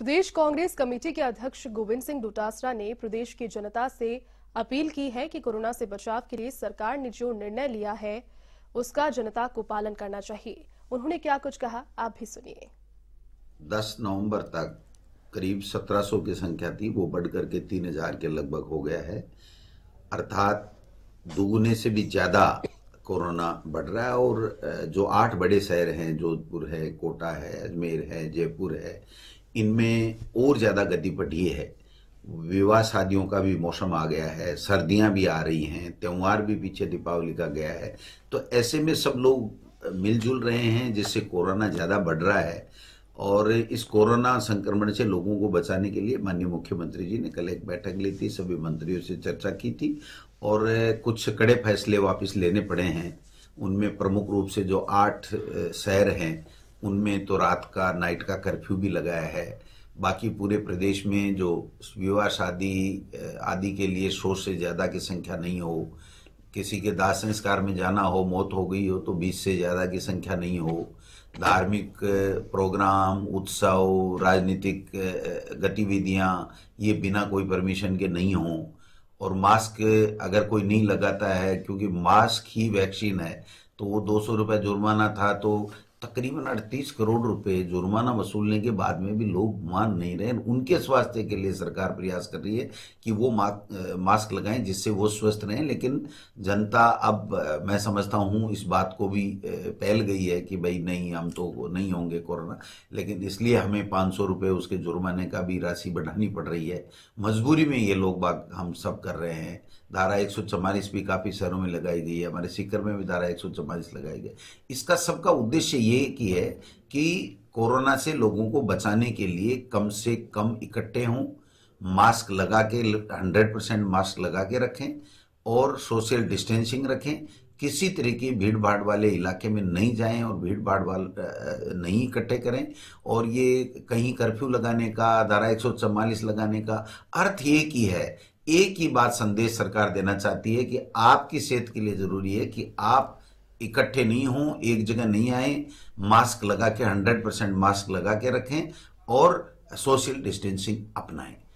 प्रदेश Congress committee के अध्यक्ष गोविंद सिंह डोटासरा ने प्रदेश की जनता से अपील की है कि कोरोना से बचाव के लिए सरकार ने जो निर्णय लिया है उसका जनता को पालन करना चाहिए उन्होंने क्या कुछ कहा आप भी सुनिए 10 नवंबर तक करीब 1700 की संख्या थी वो बढ़ करके 3000 के लगभग हो गया है अर्थात दोगुने से भी ज़्यादा कोरोना बढ़ रहा है और जो आठ बड़े शहर हैं जोधपुर है कोटा है अजमेर है जयपुर है इनमें और ज़्यादा गति पटी है विवाह शादियों का भी मौसम आ गया है सर्दियां भी आ रही हैं त्यौहार भी पीछे दीपावली का गया है तो ऐसे में सब लोग मिलजुल रहे हैं जिससे कोरोना ज़्यादा बढ़ रहा है और इस कोरोना संक्रमण से लोगों को बचाने के लिए माननीय मुख्यमंत्री जी ने कल एक बैठक ली थी सभी मंत्रियों से चर्चा की थी और कुछ कड़े फैसले वापस लेने पड़े हैं उनमें प्रमुख रूप से जो आठ शहर हैं उनमें तो रात का नाइट का कर्फ्यू भी लगाया है बाकी पूरे प्रदेश में जो विवाह शादी आदि के लिए सौ से ज़्यादा की संख्या नहीं हो किसी के दाह संस्कार में जाना हो मौत हो गई हो तो बीस से ज़्यादा की संख्या नहीं हो धार्मिक प्रोग्राम उत्सव राजनीतिक गतिविधियाँ ये बिना कोई परमिशन के नहीं हों और मास्क अगर कोई नहीं लगाता है क्योंकि मास्क ही वैक्सीन है तो वो दो सौ रुपये जुर्माना था तो तकरीबन अड़तीस करोड़ रुपए जुर्माना वसूलने के बाद में भी लोग मान नहीं रहे उनके स्वास्थ्य के लिए सरकार प्रयास कर रही है कि वो मा, मास्क लगाएं जिससे वो स्वस्थ रहें लेकिन जनता अब मैं समझता हूँ इस बात को भी पहल गई है कि भाई नहीं हम तो नहीं होंगे कोरोना लेकिन इसलिए हमें पाँच सौ रुपये उसके जुर्माने का भी राशि बढ़ानी पड़ रही है मजबूरी में ये लोग बात हम सब कर रहे हैं धारा एक भी काफ़ी शहरों में लगाई गई है हमारे सीकर में भी धारा एक लगाई गई इसका सबका उद्देश्य ये ये की है कि कोरोना से लोगों को बचाने के लिए कम से कम इकट्ठे हों मास्क लगा के हंड्रेड परसेंट मास्क लगा के रखें और सोशल डिस्टेंसिंग रखें किसी तरह की भीड़ भाड़ वाले इलाके में नहीं जाएं और भीड़ भाड़ वाले नहीं इकट्ठे करें और ये कहीं कर्फ्यू लगाने का धारा एक लगाने का अर्थ ये की है एक ही बात संदेश सरकार देना चाहती है कि आपकी सेहत के लिए जरूरी है कि आप इकट्ठे नहीं हों एक जगह नहीं आए मास्क लगा के हंड्रेड परसेंट मास्क लगा के रखें और सोशल डिस्टेंसिंग अपनाएं